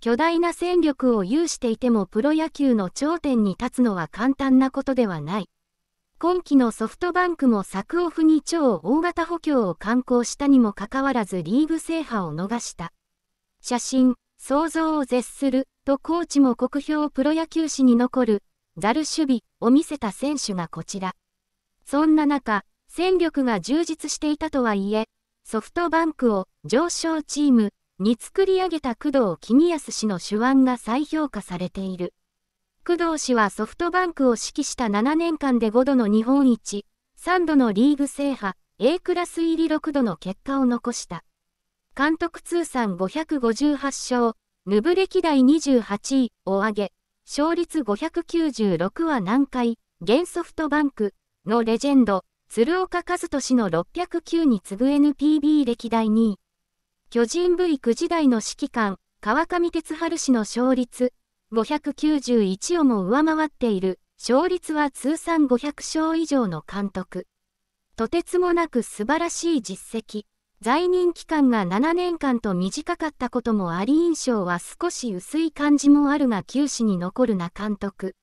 巨大な戦力を有していてもプロ野球の頂点に立つのは簡単なことではない。今季のソフトバンクも柵オフに超大型補強を敢行したにもかかわらずリーグ制覇を逃した。写真、想像を絶する、とコーチも国評プロ野球史に残る、ザル守備を見せた選手がこちら。そんな中、戦力が充実していたとはいえ、ソフトバンクを上昇チームに作り上げた工藤公康氏の手腕が再評価されている。工藤氏はソフトバンクを指揮した7年間で5度の日本一、3度のリーグ制覇、A クラス入り6度の結果を残した。監督通算558勝、ヌブ歴代28位を挙げ、勝率596は難解、現ソフトバンクのレジェンド、鶴岡和俊の609に次ぐ NPB 歴代2位。巨人 V9 時代の指揮官、川上哲治氏の勝率591をも上回っている、勝率は通算500勝以上の監督。とてつもなく素晴らしい実績。在任期間が7年間と短かったこともあり印象は少し薄い感じもあるが球史に残るな監督。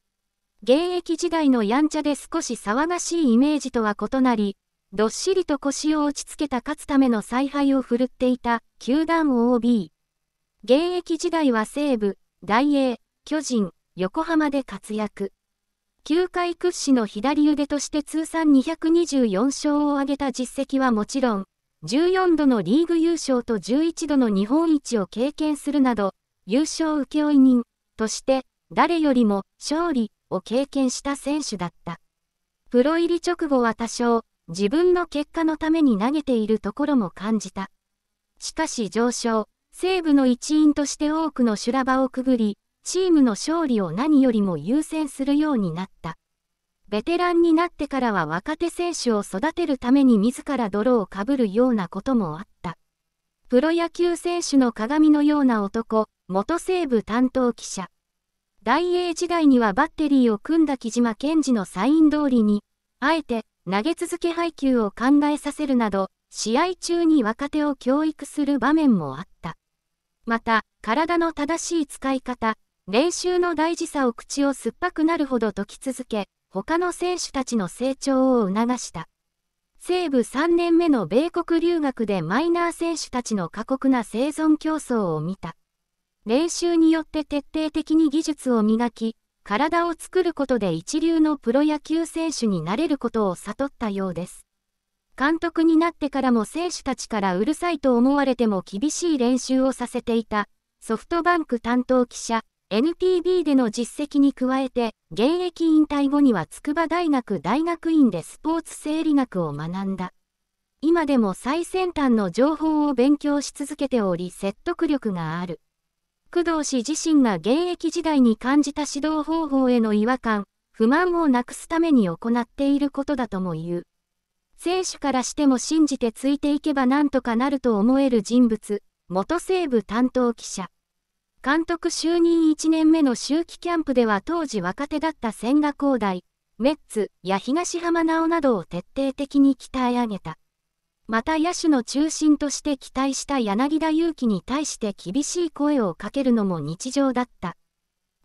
現役時代のやんちゃで少し騒がしいイメージとは異なり、どっしりと腰を落ち着けた勝つための采配を振るっていた、球団 OB。現役時代は西武、大英、巨人、横浜で活躍。球界屈指の左腕として通算224勝を挙げた実績はもちろん、14度のリーグ優勝と11度の日本一を経験するなど、優勝請負人として誰よりも勝利を経験した選手だった。プロ入り直後は多少自分の結果のために投げているところも感じた。しかし上昇、西部の一員として多くの修羅場をくぐり、チームの勝利を何よりも優先するようになった。ベテランになってからは若手選手を育てるために自ら泥をかぶるようなこともあった。プロ野球選手の鏡のような男、元西部担当記者。大英時代にはバッテリーを組んだ木島健二のサイン通りに、あえて投げ続け配球を考えさせるなど、試合中に若手を教育する場面もあった。また、体の正しい使い方、練習の大事さを口を酸っぱくなるほど解き続け、他の選手たちの成長を促した。西武3年目の米国留学でマイナー選手たちの過酷な生存競争を見た。練習によって徹底的に技術を磨き、体を作ることで一流のプロ野球選手になれることを悟ったようです。監督になってからも選手たちからうるさいと思われても厳しい練習をさせていた、ソフトバンク担当記者、NPB での実績に加えて、現役引退後には筑波大学大学院でスポーツ生理学を学んだ。今でも最先端の情報を勉強し続けており説得力がある。工藤氏自身が現役時代に感じた指導方法への違和感、不満をなくすために行っていることだとも言う。選手からしても信じてついていけばなんとかなると思える人物、元西部担当記者。監督就任1年目の秋季キャンプでは当時若手だった千賀滉大、メッツや東浜直などを徹底的に鍛え上げた。また野手の中心として期待した柳田悠岐に対して厳しい声をかけるのも日常だった。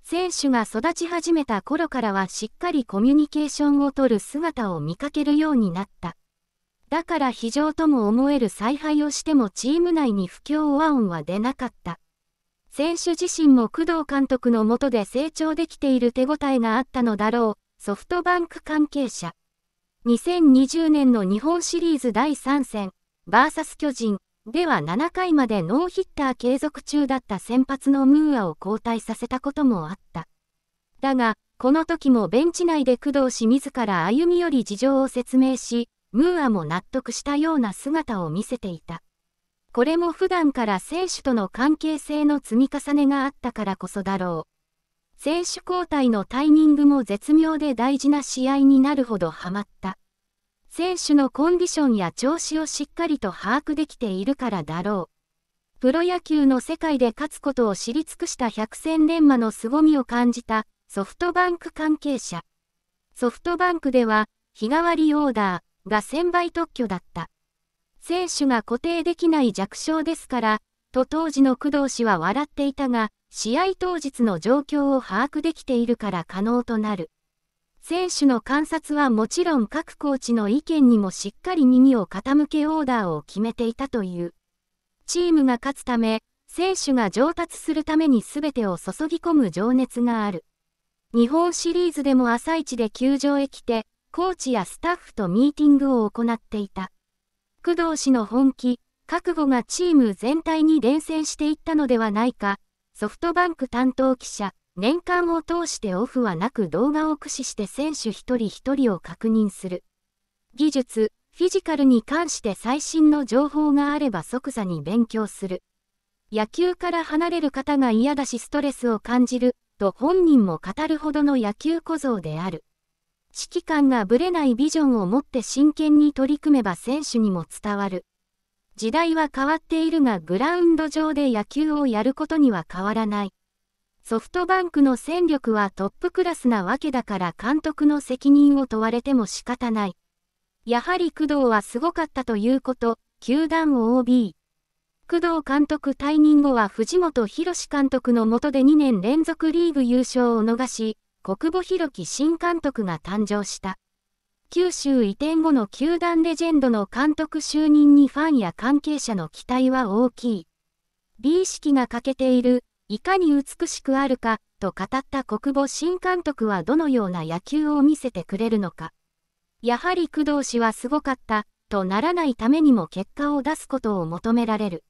選手が育ち始めた頃からはしっかりコミュニケーションをとる姿を見かけるようになった。だから非常とも思える采配をしてもチーム内に不協和音は出なかった。選手自身も工藤監督の下で成長できている手応えがあったのだろう、ソフトバンク関係者。2020年の日本シリーズ第3戦、vs 巨人では7回までノーヒッター継続中だった先発のムーアを交代させたこともあった。だが、この時もベンチ内で工藤氏自ら歩み寄り事情を説明し、ムーアも納得したような姿を見せていた。これも普段から選手との関係性の積み重ねがあったからこそだろう。選手交代のタイミングも絶妙で大事な試合になるほどハマった。選手のコンディションや調子をしっかりと把握できているからだろう。プロ野球の世界で勝つことを知り尽くした百戦錬磨の凄みを感じたソフトバンク関係者。ソフトバンクでは日替わりオーダーが1000倍特許だった。選手が固定できない弱小ですから、と当時の工藤氏は笑っていたが、試合当日の状況を把握できているから可能となる。選手の観察はもちろん各コーチの意見にもしっかり耳を傾けオーダーを決めていたという。チームが勝つため、選手が上達するために全てを注ぎ込む情熱がある。日本シリーズでも朝一で球場へ来て、コーチやスタッフとミーティングを行っていた。工藤氏の本気、覚悟がチーム全体に伝染していったのではないか、ソフトバンク担当記者、年間を通してオフはなく動画を駆使して選手一人一人を確認する。技術、フィジカルに関して最新の情報があれば即座に勉強する。野球から離れる方が嫌だしストレスを感じる、と本人も語るほどの野球小僧である。指揮官がぶれないビジョンを持って真剣に取り組めば選手にも伝わる。時代は変わっているがグラウンド上で野球をやることには変わらない。ソフトバンクの戦力はトップクラスなわけだから監督の責任を問われても仕方ない。やはり工藤はすごかったということ、球団 OB。工藤監督退任後は藤本博史監督の下で2年連続リーグ優勝を逃し、国母弘樹新監督が誕生した。九州移転後の球団レジェンドの監督就任にファンや関係者の期待は大きい。美意識が欠けている、いかに美しくあるか、と語った国母新監督はどのような野球を見せてくれるのか。やはり工藤氏はすごかった、とならないためにも結果を出すことを求められる。